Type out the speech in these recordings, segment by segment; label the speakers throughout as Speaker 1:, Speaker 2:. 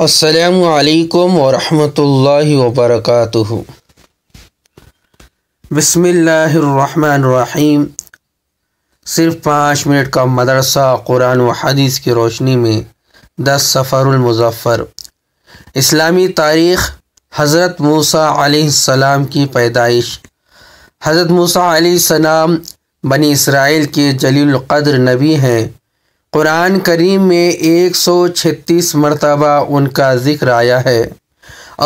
Speaker 1: असलकम वरहमल वबरक बसमीम सिर्फ पाँच मिनट का मदरसा कुरान व हदीस की रोशनी में दस सफ़रमज़फ़र इस्लामी तारीख़ हज़रत मूसा आसमाम की पैदाइश हज़रत मूसा आसमाम बनी इसराइल के जलीलक़द्र नबी हैं कुरान करीम में एक सौ छत्तीस मरतबा उनका ज़िक्र आया है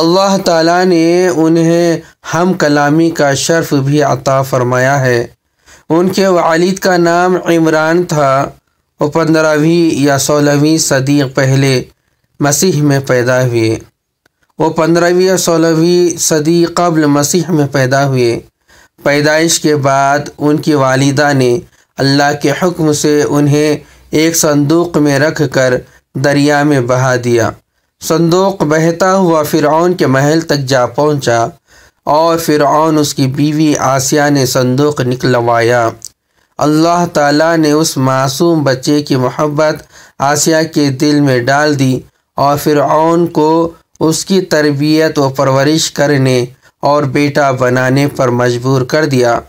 Speaker 1: अल्लाह ताला ने उन्हें हम कलामी का शर्फ भी अता फ़रमाया है उनके वालिद का नाम इमरान था वो पंद्रहवीं या सोलहवीं सदी पहले मसीह में पैदा हुए वो पंद्रहवीं या सोलहवीं सदी कबल मसीह में पैदा हुए पैदाइश के बाद उनकी वालिदा ने अल्लाह के हुक्म से उन्हें एक संदूक में रख कर दरिया में बहा दिया संदूक बहता हुआ फ़िरौन के महल तक जा पहुंचा और फ़िरौन उसकी बीवी आसिया ने संदूक निकलवाया अल्लाह ताला ने उस मासूम बच्चे की मोहब्बत आसिया के दिल में डाल दी और फ़िरौन को उसकी तरबियत व परवरिश करने और बेटा बनाने पर मजबूर कर दिया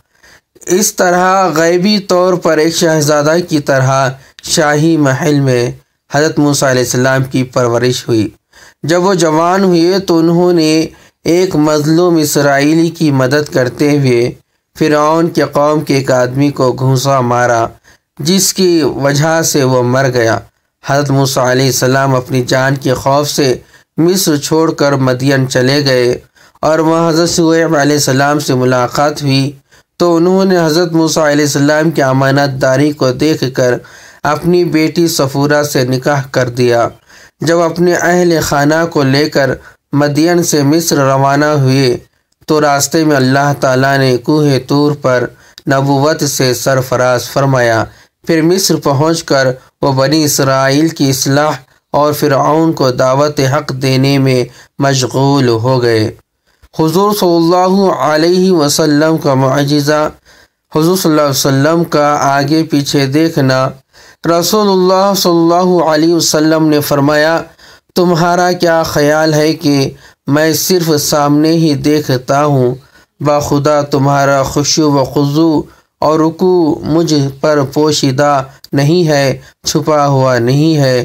Speaker 1: इस तरह गैबी तौर पर एक शहज़ादा की तरह शाही महल में हज़रत मूसम की परवरिश हुई जब वो जवान हुए तो उन्होंने एक मजलूम इसराइली की मदद करते हुए फ़िरौन के कौम के एक आदमी को घूसा मारा जिसकी वजह से वो मर गया हज़रत मूसा अपनी जान के खौफ से मिस्र छोड़कर मदियन चले गए और वहाँ हज़रत सलाम से मुलाकात हुई तो उन्होंने हज़रत मूसा की अमानत दारी को देख कर अपनी बेटी सफूरा से निकाह कर दिया जब अपने अहल खाना को लेकर मदियन से मिस्र रवाना हुए तो रास्ते में अल्लाह ताला ने कुहे तूर पर नबूवत से सरफराज फरमाया फिर मिस्र पहुँच कर वह बनी इसराइल की असलाह और फ़िरआउन को दावत हक देने में मशगूल हो गए हुजूर सल्लल्लाहु अलैहि वसल्लम का मज़ा हुजूर सल्लल्लाहु अलैहि वसल्लम का आगे पीछे देखना रसोल्ला सल्लल्लाहु ने फरमाया तुम्हारा क्या ख्याल है कि मैं सिर्फ सामने ही देखता हूँ बाखुदा तुम्हारा खुशु व खुजू और रुकू मुझ पर पोशीदा नहीं है छुपा हुआ नहीं है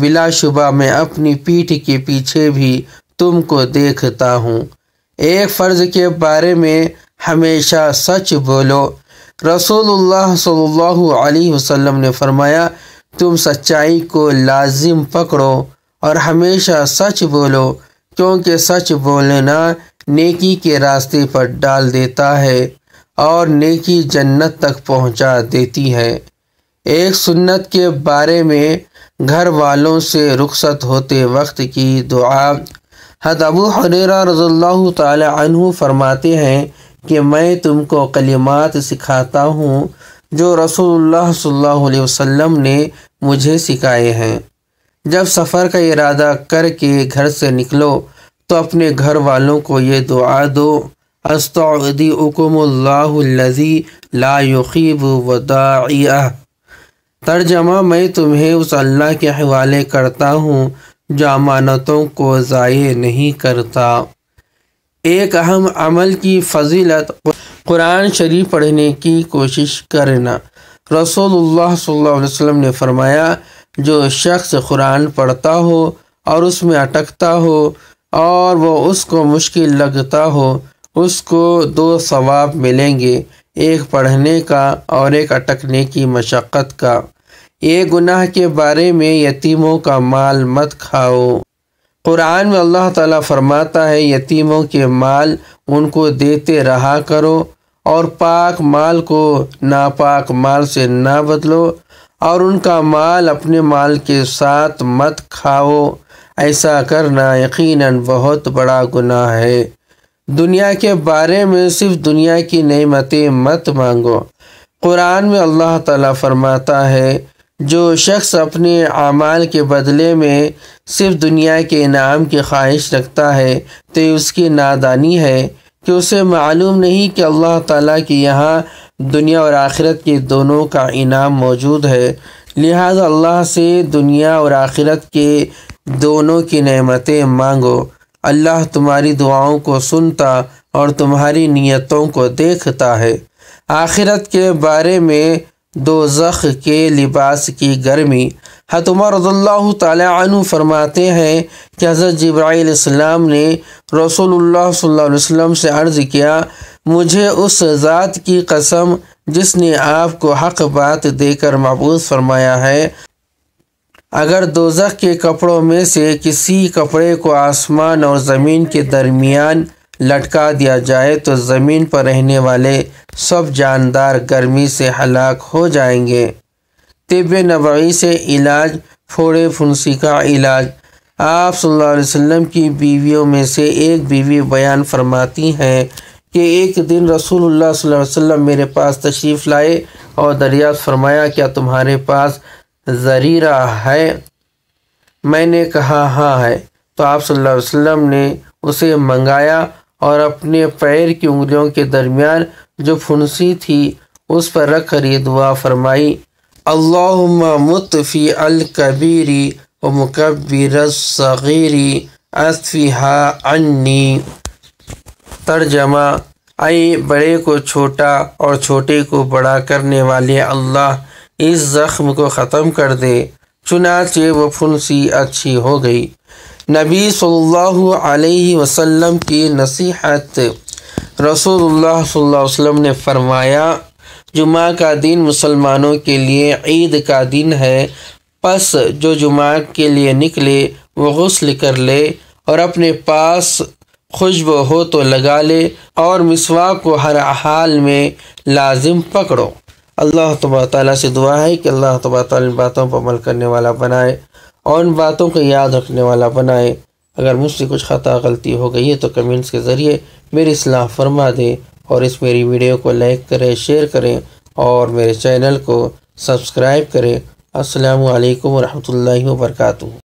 Speaker 1: बिलाशुबा मैं अपनी पीठ के पीछे भी तुमको देखता हूँ एक फ़र्ज़ के बारे में हमेशा सच बोलो रसोल्ला सल्लल्लाहु वसम ने फरमाया तुम सच्चाई को लाजिम पकड़ो और हमेशा सच बोलो क्योंकि सच बोलना नेकी के रास्ते पर डाल देता है और नेकी जन्नत तक पहुंचा देती है एक सुन्नत के बारे में घर वालों से रुखसत होते वक्त की दुआ हद अबू हनरा रज़ल्ला तु फरमाते हैं कि मैं तुमको कलिमात सिखाता हूँ जो रसूलुल्लाह सल्लल्लाहु अलैहि वसल्लम ने मुझे सिखाए हैं जब सफ़र का इरादा करके घर से निकलो तो अपने घर वालों को ये दुआ दो अस्तदी उकमल्लाजी लाख़ीब वदाइया तर्जमा मैं तुम्हें उस अल्लाह के हवाले करता हूँ जो अमानतों को ज़ाय नहीं करता एक अहम अमल की फजीलत कुरान शरीफ पढ़ने की कोशिश करना रसोल्ला वसम ने फरमाया जो शख्स कुरान पढ़ता हो और उसमें अटकता हो और वो उसको मुश्किल लगता हो उसको दो सवाब मिलेंगे एक पढ़ने का और एक अटकने की मशक्क़त का ये गुनाह के बारे में यतीमों का माल मत खाओ कुरान में अल्लाह ताला फरमाता है यतीमों के माल उनको देते रहा करो और पाक माल को नापाक माल से ना बदलो और उनका माल अपने माल के साथ मत खाओ ऐसा करना यकीनन बहुत बड़ा गुनाह है दुनिया के बारे में सिर्फ दुनिया की नेमतें मत मांगो कुरान में अल्लाह ताला फरमाता है जो शख्स अपने अमाल के बदले में सिर्फ दुनिया के इनाम की ख्वाहिश रखता है तो उसकी नादानी है कि उसे मालूम नहीं कि अल्लाह ताला के यहाँ दुनिया और आखिरत के दोनों का इनाम मौजूद है लिहाजा अल्लाह से दुनिया और आखिरत के दोनों की नेमतें मांगो अल्लाह तुम्हारी दुआओं को सुनता और तुम्हारी नियतों को देखता है आखिरत के बारे में दो जख के लिबास की गर्मी हतमरदल्ला तु फरमाते हैं कि हज़रत जब्राईसम ने रसोल्लाम से अर्ज़ किया मुझे उस ज़ात की कसम जिसने आपको हक बात देकर मबूज फरमाया है अगर दोजख के कपड़ों में से किसी कपड़े को आसमान और ज़मीन के दरमियान लटका दिया जाए तो ज़मीन पर रहने वाले सब जानदार गर्मी से हलाक हो जाएंगे तिब नबी से इलाज फोड़े फुंसी का इलाज आप सल्लल्लाहु अलैहि वसल्लम की बीवियों में से एक बीवी बयान फरमाती हैं कि एक दिन रसूलुल्लाह सल्लल्लाहु अलैहि वसल्लम मेरे पास तशरीफ़ लाए और दरिया फरमाया क्या तुम्हारे पास ज़रीरा है मैंने कहा हाँ है तो आप सल्लल्लाहु अलैहि वसल्लम ने उसे मंगाया और अपने पैर की उंगलियों के दरमियान जो फुंसी थी उस पर रख कर ये दुआ फरमाई अल्लाह मुतफ़ी अलकबीरी व मुकबर सगीरी असफ़ी अन्नी तर्जमा आए बड़े को छोटा और छोटे को बड़ा करने वाले अल्लाह इस ज़ख्म को ख़त्म कर दे चुनाचे व फुंसी अच्छी हो गई नबी सल्लल्लाहु अलैहि वसल्लम की नसीहत रसूलुल्लाह सल्लल्लाहु अलैहि वसल्लम ने फरमाया जुमा का दिन मुसलमानों के लिए ईद का दिन है पस जो जुमा के लिए निकले वो गसल कर ले और अपने पास खुशब हो तो लगा ले और मिसवा को हर हाल में लाजिम पकड़ो अल्लाह तबारा से दुआ है कि अल्लाह तबारा इन बातों पर अमल करने वाला बनाए और उन बातों को याद रखने वाला बनाए अगर मुझसे कुछ ख़ता गलती हो गई है तो कमेंट्स के ज़रिए मेरी सलाह फरमा दें और इस मेरी वीडियो को लाइक करें शेयर करें और मेरे चैनल को सब्सक्राइब करें असलकम वरहमल वर्का